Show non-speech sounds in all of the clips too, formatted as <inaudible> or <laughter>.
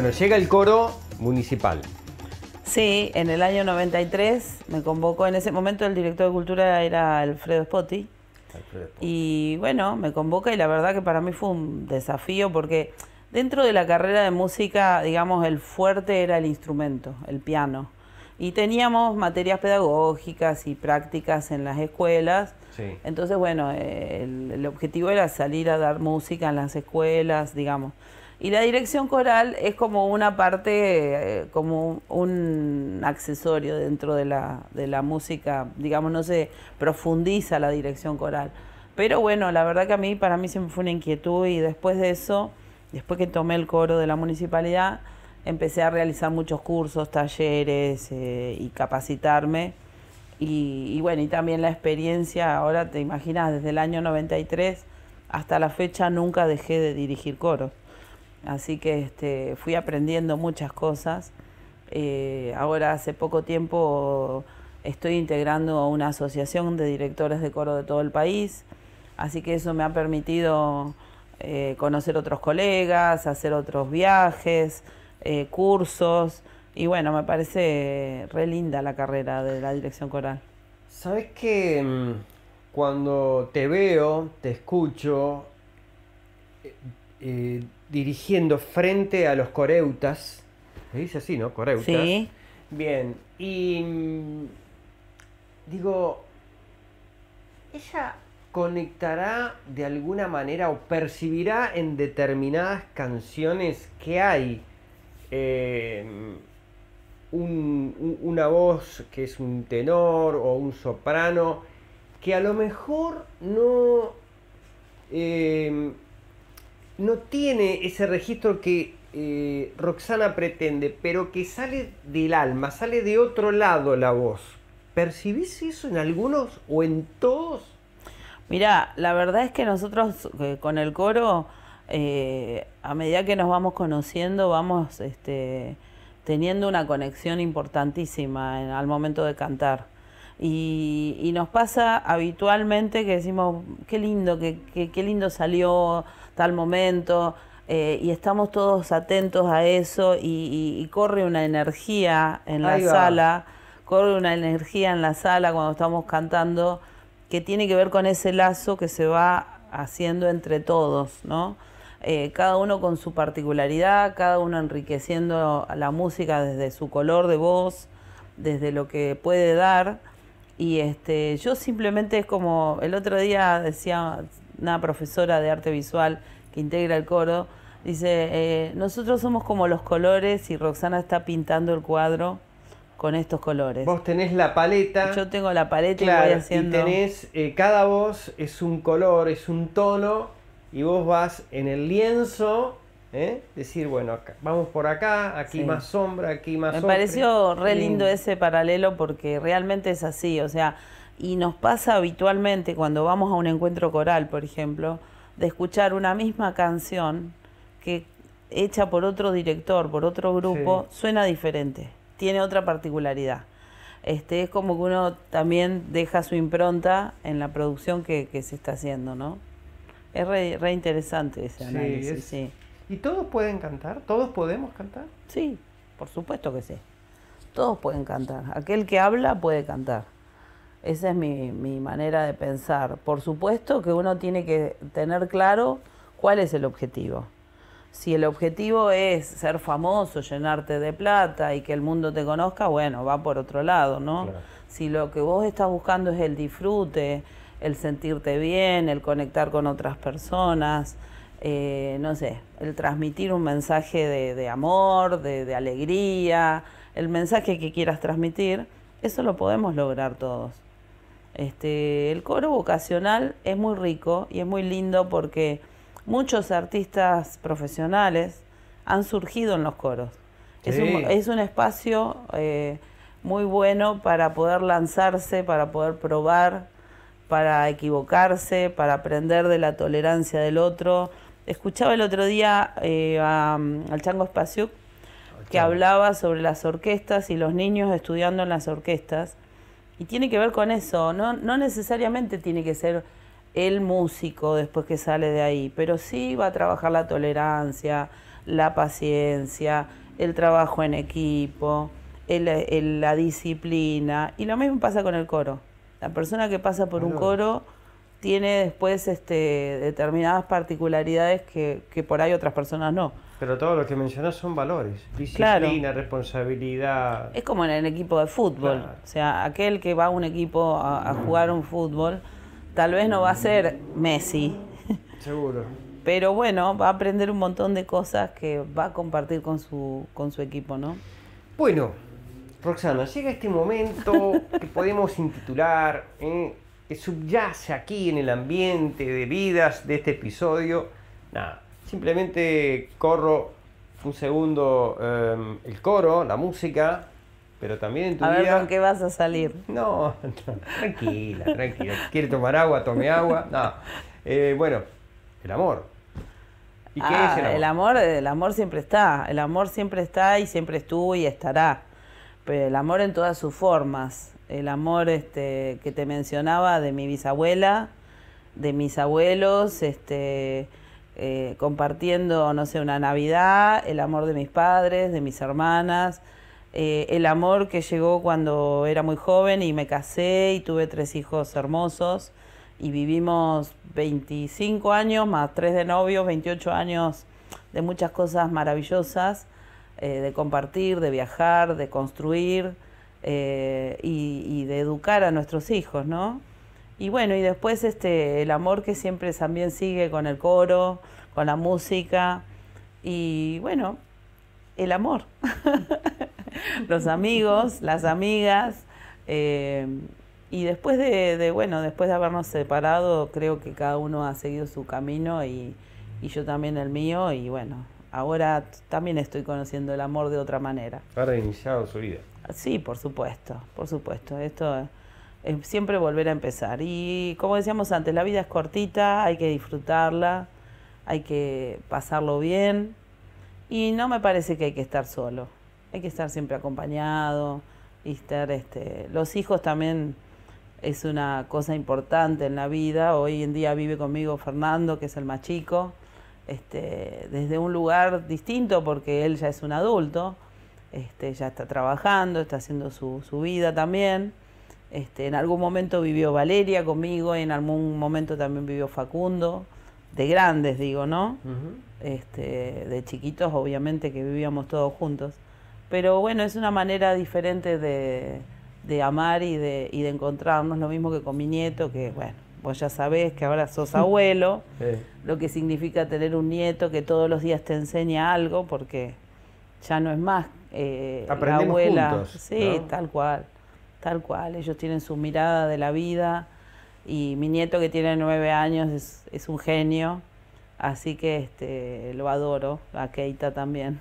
Bueno, llega el coro municipal. Sí, en el año 93 me convocó, en ese momento el director de cultura era Alfredo Spotti. Y bueno, me convoca y la verdad que para mí fue un desafío porque dentro de la carrera de música, digamos, el fuerte era el instrumento, el piano. Y teníamos materias pedagógicas y prácticas en las escuelas. Entonces, bueno, el, el objetivo era salir a dar música en las escuelas, digamos. Y la dirección coral es como una parte, eh, como un, accesorio dentro de la, música, digamos, no se profundiza la dirección coral. Pero bueno, la verdad que a mí, para mí siempre fue una inquietud y después de eso, después que tomé el coro de la municipalidad, empecé a realizar muchos cursos, talleres eh, y capacitarme. Y, y bueno, y también la experiencia, ahora te imaginas, desde el año 93 hasta la fecha nunca dejé de dirigir coros. Así que este, fui aprendiendo muchas cosas. Eh, ahora hace poco tiempo estoy integrando una asociación de directores de coro de todo el país, así que eso me ha permitido eh, conocer otros colegas, hacer otros viajes, eh, cursos, y bueno, me parece re linda la carrera de la dirección coral. Sabes que mm, cuando te veo, te escucho, dirigiendo frente a los coreutas. Se dice así, ¿no? Coreutas. Sí. Bien. Y mm, digo, ella conectará de alguna manera o percibirá en determinadas canciones que hay em, una voz que es un tenor o un soprano que a lo mejor no em, no tiene ese registro que eh, Roxana pretende, pero que sale del alma, sale de otro lado la voz. ¿Percibís eso en algunos o en todos? Mira, la verdad es que nosotros eh, con el coro, eh, a medida que nos vamos conociendo, vamos este, teniendo una conexión importantísima al momento de cantar. Y, nos pasa habitualmente que decimos, qué lindo, qué, qué lindo salió, tal momento, eh, y estamos todos atentos a eso y, corre una energía en la sala, corre una energía en la sala cuando estamos cantando que tiene que ver con ese lazo que se va haciendo entre todos, ¿no? Eh, cada uno con su particularidad, cada uno enriqueciendo la música desde su color de voz, desde lo que puede dar. Y este, yo simplemente es como, el otro día decía, una profesora de arte visual que integra el coro, dice, eh, nosotros somos como los colores y Roxana está pintando el cuadro con estos colores. Vos tenés la paleta. Yo tengo la paleta y voy haciendo... Y tenés, eh, cada voz es un color, es un tono, y vos vas en el lienzo ¿Eh? decir, bueno, vamos por acá, aquí más sombra, aquí más... Me pareció re lindo ese paralelo porque realmente es así, o sea, y nos pasa habitualmente cuando vamos a un encuentro coral, por ejemplo, de escuchar una misma canción que hecha por otro director, por otro grupo, suena diferente, tiene otra particularidad. Este, es como que uno también deja su impronta en la producción que, se está haciendo, ¿no? Es re, interesante ese análisis, sí, sí. ¿Y todos pueden cantar? ¿Todos podemos cantar? Sí, por supuesto que sí. Todos pueden cantar. Aquel que habla puede cantar. Esa es mi, manera de pensar. Por supuesto que uno tiene que tener claro cuál es el objetivo. Si el objetivo es ser famoso, llenarte de plata y que el mundo te conozca, bueno, va por otro lado, ¿no? Si lo que vos estás buscando es el disfrute, el sentirte bien, el conectar con otras personas, eh, no sé, el transmitir un mensaje de, amor, de alegría, el mensaje que quieras transmitir, eso lo podemos lograr todos. Este, el coro vocacional es muy rico y es muy lindo porque muchos artistas profesionales han surgido en los coros. Es, un, espacio eh, muy bueno para poder lanzarse, para poder probar, para equivocarse, para aprender de la tolerancia del otro. Escuchaba el otro día eh, al Chango Espaciuc que hablaba sobre las orquestas y los niños estudiando en las orquestas y tiene que ver con eso, no, no necesariamente tiene que ser el músico después que sale de ahí, pero sí va a trabajar la tolerancia, la paciencia, el trabajo en equipo, el, la disciplina. Y lo mismo pasa con el coro. La persona que pasa por un coro tiene después este, determinadas particularidades que por ahí otras personas no. Pero todo lo que mencionas son valores. Disciplina, responsabilidad. Es como en el equipo de fútbol. O sea, aquel que va a un equipo a, jugar un fútbol, tal vez no va a ser Messi. <laughs> Seguro. Pero bueno, va a aprender un montón de cosas que va a compartir con su, con su equipo, ¿no? Bueno, Roxana, llega este momento que podemos intitular, ¿eh? que subyace aquí en el ambiente de vidas de este episodio. Nada Simplemente corro un segundo em, el coro, la música, pero también en tu A ver con qué vas a salir. <laughs> No, tranquila, tranquila. ¿Quiere tomar agua? Tome agua. No. Eh, bueno, el amor. ¿Y qué es el ah, amor? el amor? siempre está. El amor siempre está y siempre estuvo y estará. Pero el amor en todas sus formas. El amor este, que te mencionaba de mi bisabuela, de mis abuelos, este eh, compartiendo, no sé, una Navidad, el amor de mis padres, de mis hermanas, eh, el amor que llegó cuando era muy joven y me casé y tuve tres hijos hermosos y vivimos 25 años más tres de novios, 28 años de muchas cosas maravillosas, eh, de compartir, de viajar, de construir y, y de educar a nuestros hijos, ¿no? Y bueno, y después este, el amor que siempre también sigue con el coro, con la música y bueno, el amor. <laughs> Los amigos, las amigas. Eh, y después de, bueno, después de habernos separado, creo que cada uno ha seguido su camino y, y yo también el mío. Y bueno, ahora también estoy conociendo el amor de otra manera. para iniciar su vida. Sí, por supuesto, por supuesto. Esto eh, siempre volver a empezar. Y como decíamos antes, la vida es cortita, hay que disfrutarla, hay que pasarlo bien. Y no me parece que hay que estar solo, hay que estar siempre acompañado y estar, este, los hijos también es una cosa importante en la vida. Hoy en día vive conmigo Fernando, que es el más chico, este, desde un lugar distinto porque él ya es un adulto, este, ya está trabajando, está haciendo su, su vida también. Este, en algún momento vivió Valeria conmigo, en algún momento también vivió Facundo, de grandes digo, ¿no? este, de chiquitos obviamente que vivíamos todos juntos. Pero bueno, es una manera diferente de, de amar y de, de encontrarnos, lo mismo que con mi nieto, que bueno, vos ya sabés que ahora sos <laughs> abuelo, lo que significa tener un nieto que todos los días te enseña algo, porque ya no es más eh, abuela. sí, tal cual tal cual, ellos tienen su mirada de la vida y mi nieto que tiene nueve años es, un genio, así que este, lo adoro, a Keita también.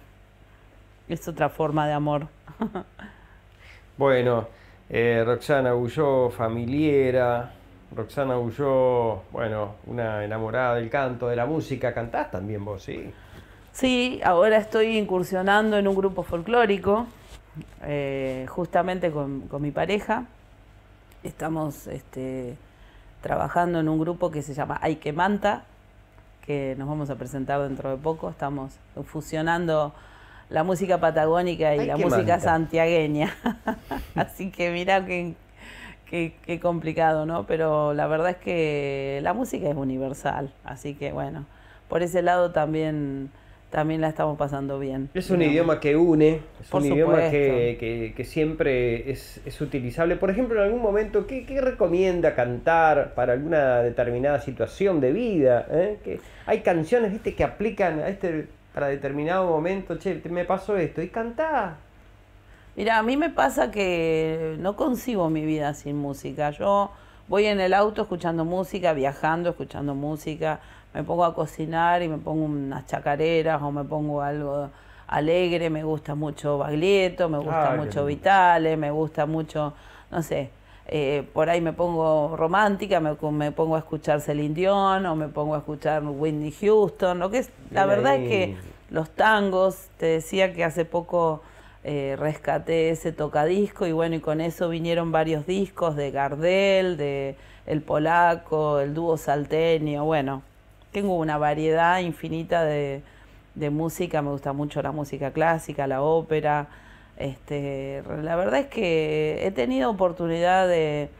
Es otra forma de amor. <laughs> bueno, eh, Roxana Bulló, familiera. Roxana Bulló, bueno, una enamorada del canto, de la música. Cantás también vos, ¿sí? Sí, ahora estoy incursionando en un grupo folclórico eh, justamente con, mi pareja. Estamos este, trabajando en un grupo que se llama Hay que Manta, que nos vamos a presentar dentro de poco. Estamos fusionando la música patagónica y la música santiagueña. <laughs> Así que mirá que qué, qué, complicado, ¿no? Pero la verdad es que la música es universal. Así que bueno, por ese lado también también la estamos pasando bien. Es un idioma que une, es un idioma que, que, siempre es, utilizable. Por ejemplo, en algún momento, ¿qué, recomienda cantar para alguna determinada situación de vida? ¿Eh? Que hay canciones ¿viste, que aplican a este, para determinado momento, che, me pasó esto, y cantá. Mira, a mí me pasa que no concibo mi vida sin música. Yo voy en el auto escuchando música, viajando, escuchando música me pongo a cocinar y me pongo unas chacareras o me pongo algo alegre, me gusta mucho Baglietto, me gusta ah, mucho Vitale, me gusta mucho, no sé, eh, por ahí me pongo romántica, me, pongo a escuchar Celine o me pongo a escuchar Whitney Houston, lo que es, la verdad es que los tangos, te decía que hace poco eh, rescaté ese tocadisco y bueno, y con eso vinieron varios discos de Gardel, de El Polaco, el dúo salteño, bueno, tengo una variedad infinita de, música, me gusta mucho la música clásica, la ópera. Este, la verdad es que he tenido oportunidad de,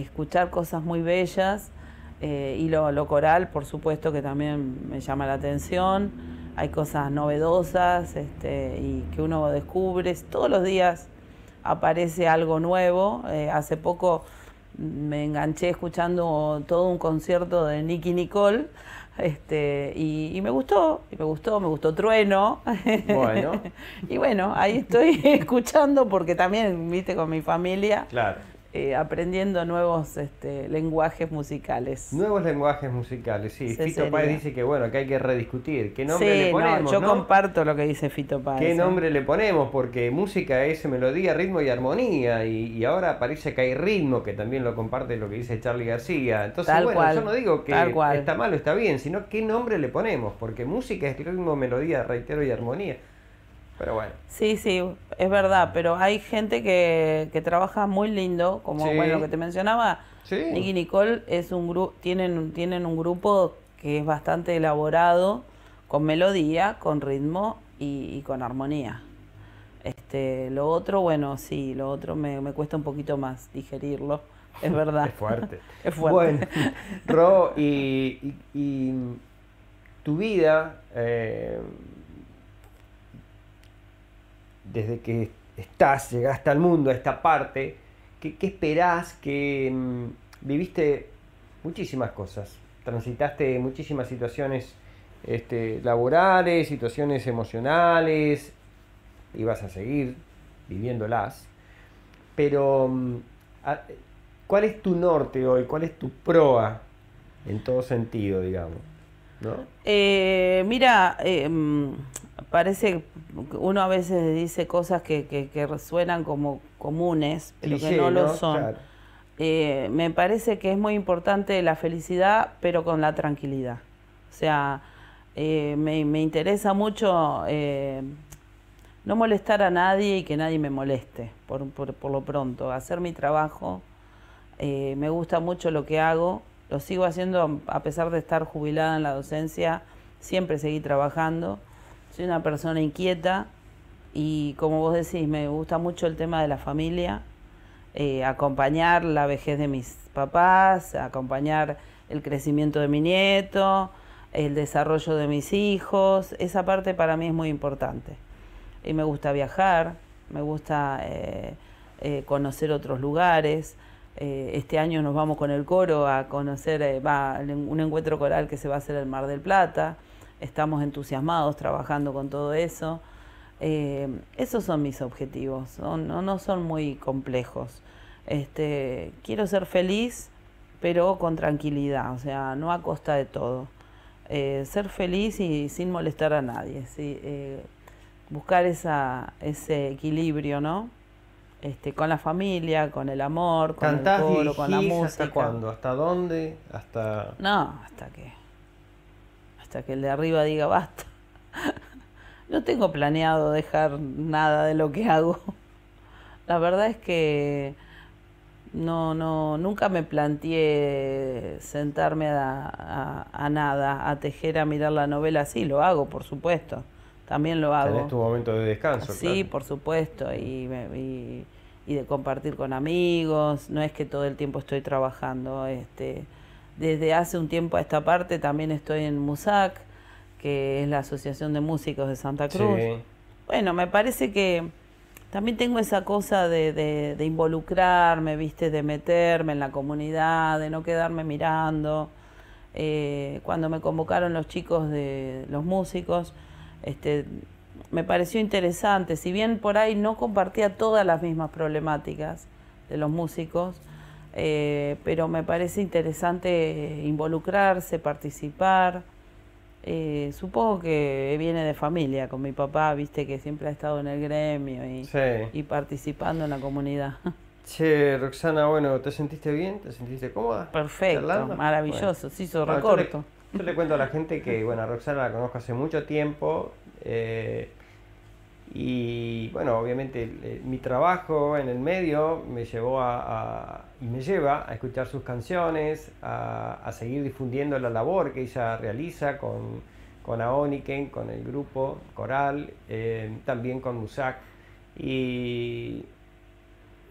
escuchar cosas muy bellas eh, y lo, coral, por supuesto, que también me llama la atención. Hay cosas novedosas este, y que uno descubre. Todos los días aparece algo nuevo. Eh, hace poco me enganché escuchando todo un concierto de Nicky Nicole. Este, y, me gustó, y me gustó, me gustó Trueno. Bueno. <laughs> y bueno, ahí estoy <laughs> escuchando porque también, viste, con mi familia. Claro eh, aprendiendo nuevos este, lenguajes musicales. Nuevos lenguajes musicales, sí. Fito Páez dice que bueno, que hay que rediscutir. ¿Qué nombre le ponemos? yo comparto lo que dice Fito Páez. ¿Qué ¿eh? nombre le ponemos? Porque música es melodía, ritmo y armonía. Y, ahora parece que hay ritmo, que también lo comparte lo que dice Charlie García. Entonces, bueno, yo no digo que está mal o está bien, sino qué nombre le ponemos. Porque música es ritmo, melodía, reitero y armonía. Pero bueno. Sí, sí, es verdad, pero hay gente que, trabaja muy lindo, como bueno, lo que te mencionaba, Nick Nicky Nicole es un grupo, tienen, tienen un grupo que es bastante elaborado, con melodía, con ritmo y, con armonía. Este, lo otro, bueno, sí, lo otro me, me cuesta un poquito más digerirlo, es verdad. es fuerte. <laughs> es fuerte. Bueno, Ro, y, y, tu vida, eh, desde que estás, llegaste al mundo, a esta parte, ¿qué, qué esperás? Que mm, viviste muchísimas cosas, transitaste muchísimas situaciones este, laborales, situaciones emocionales, y vas a seguir viviéndolas, pero mm, ¿cuál es tu norte hoy? ¿Cuál es tu proa en todo sentido, digamos? Eh, mira, eh, parece que uno a veces dice cosas que, resuenan como comunes, pero que no, lo son. Eh, me parece que es muy importante la felicidad, pero con la tranquilidad. O sea, me, interesa mucho no molestar a nadie y que nadie me moleste, por lo pronto, hacer mi trabajo. me gusta mucho lo que hago lo sigo haciendo a pesar de estar jubilada en la docencia, siempre seguí trabajando. Soy una persona inquieta y como vos decís, me gusta mucho el tema de la familia, eh, acompañar la vejez de mis papás, acompañar el crecimiento de mi nieto, el desarrollo de mis hijos, esa parte para mí es muy importante. Y me gusta viajar, me gusta eh, eh, conocer otros lugares. Eh, este año nos vamos con el coro a conocer eh, un encuentro coral que se va a hacer en el Mar del Plata. Estamos entusiasmados trabajando con todo eso. Eh, esos son mis objetivos, no, son muy complejos. Este, quiero ser feliz, pero con tranquilidad, o sea, no a costa de todo. ser feliz y sin molestar a nadie, buscar esa, ese equilibrio, ¿no? Este, con la familia, con el amor, con el coro, con la música. ¿Hasta cuándo? ¿Hasta dónde? Hasta. No, hasta que. Hasta que el de arriba diga basta. <laughs> no tengo planeado dejar nada de lo que hago. La verdad es que no, no, nunca me planteé sentarme a, nada, a tejer, a mirar la novela. Sí, lo hago, por supuesto. También lo hago. En tu momento de descanso. Sí, por supuesto. Y, y, y de compartir con amigos, no es que todo el tiempo estoy trabajando. Este, desde hace un tiempo a esta parte también estoy en MUSAC, que es la Asociación de Músicos de Santa Cruz. Bueno, me parece que también tengo esa cosa de, involucrarme, viste, de meterme en la comunidad, de no quedarme mirando. Eh, cuando me convocaron los chicos de los músicos, este, me pareció interesante. Si bien por ahí no compartía todas las mismas problemáticas de los músicos, eh, pero me parece interesante involucrarse, participar. Eh, supongo que viene de familia, con mi papá, viste que siempre ha estado en el gremio y, participando en la comunidad. <laughs> Che, Roxana, bueno, ¿te sentiste bien? ¿Te sentiste cómoda? Perfecto, maravilloso, Sí, se hizo Yo le, cuento a la gente que, bueno, a Roxana la conozco hace mucho tiempo. Eh, y bueno, obviamente eh, mi trabajo en el medio me llevó a, y me lleva a escuchar sus canciones, a, seguir difundiendo la labor que ella realiza con, con Aoniken, con el grupo coral, eh, también con Musak. Y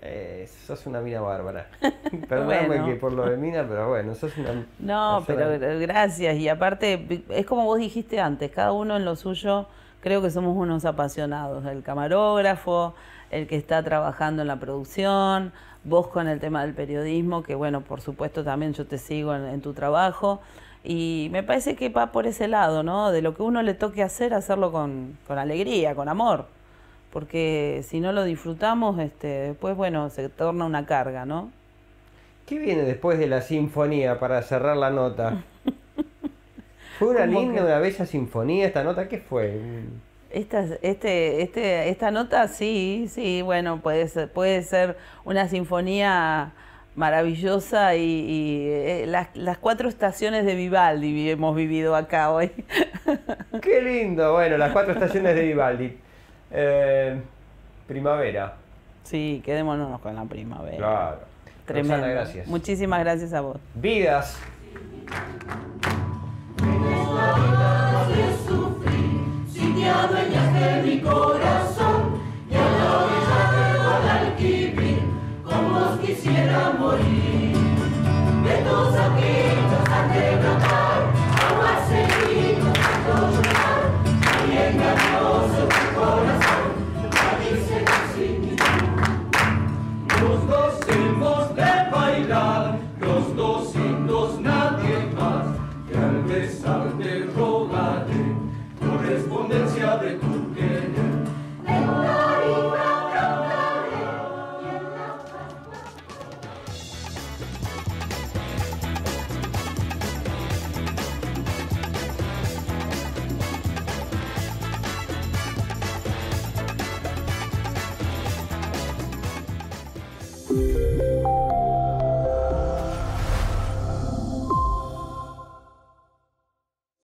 eh, sos una mina bárbara. <laughs> Perdóname que por lo de mina, pero bueno, sos una. No, pero eh, gracias. Y aparte, es como vos dijiste antes, cada uno en lo suyo creo que somos unos apasionados, el camarógrafo, el que está trabajando en la producción, vos con el tema del periodismo, que bueno, por supuesto también yo te sigo en, tu trabajo, y me parece que va por ese lado, ¿no? De lo que uno le toque hacer, hacerlo con, con alegría, con amor, porque si no lo disfrutamos, este, después, bueno, se torna una carga, ¿no? ¿Qué viene después de la sinfonía para cerrar la nota? <laughs> Fue una linda, una bella sinfonía esta nota, ¿qué fue? Esta, este, este, esta nota sí, sí, bueno, puede ser, puede ser una sinfonía maravillosa y, eh, las, cuatro estaciones de Vivaldi hemos vivido acá hoy. <laughs> Qué lindo, bueno, las cuatro estaciones de Vivaldi. Eh, primavera. Sí, quedémonos con la primavera. Claro. Tremendo. gracias. Muchísimas gracias a vos. Vidas. niña dueñas de mi corazón, y a la orilla como os quisiera morir. Hallelujah.